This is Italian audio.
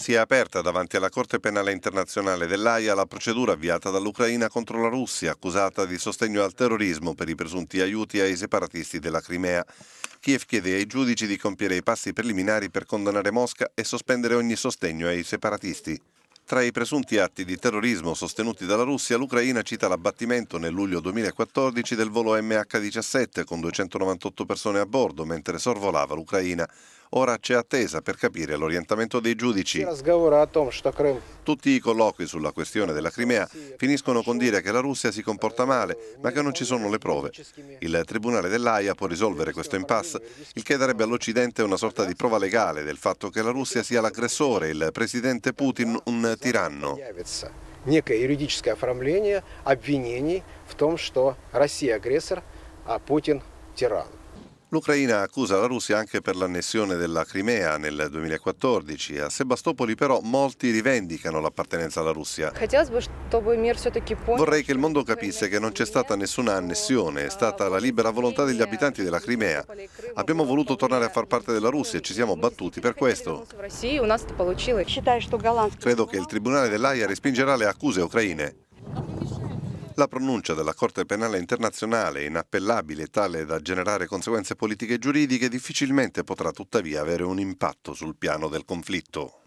si è aperta davanti alla Corte Penale Internazionale dell'AIA la procedura avviata dall'Ucraina contro la Russia, accusata di sostegno al terrorismo per i presunti aiuti ai separatisti della Crimea. Kiev chiede ai giudici di compiere i passi preliminari per condannare Mosca e sospendere ogni sostegno ai separatisti. Tra i presunti atti di terrorismo sostenuti dalla Russia, l'Ucraina cita l'abbattimento nel luglio 2014 del volo MH17 con 298 persone a bordo mentre sorvolava l'Ucraina. Ora c'è attesa per capire l'orientamento dei giudici. Tutti i colloqui sulla questione della Crimea finiscono con dire che la Russia si comporta male, ma che non ci sono le prove. Il Tribunale dell'AIA può risolvere questo impasse, il che darebbe all'Occidente una sorta di prova legale del fatto che la Russia sia l'aggressore, il presidente Putin un tiranno. некое юридическое оформление обвинений в том, что Россия агрессор, а Путин тиран. L'Ucraina accusa la Russia anche per l'annessione della Crimea nel 2014. A Sebastopoli però molti rivendicano l'appartenenza alla Russia. Vorrei che il mondo capisse che non c'è stata nessuna annessione, è stata la libera volontà degli abitanti della Crimea. Abbiamo voluto tornare a far parte della Russia e ci siamo battuti per questo. Credo che il Tribunale dell'AIA respingerà le accuse ucraine. La pronuncia della Corte Penale Internazionale, inappellabile tale da generare conseguenze politiche e giuridiche, difficilmente potrà tuttavia avere un impatto sul piano del conflitto.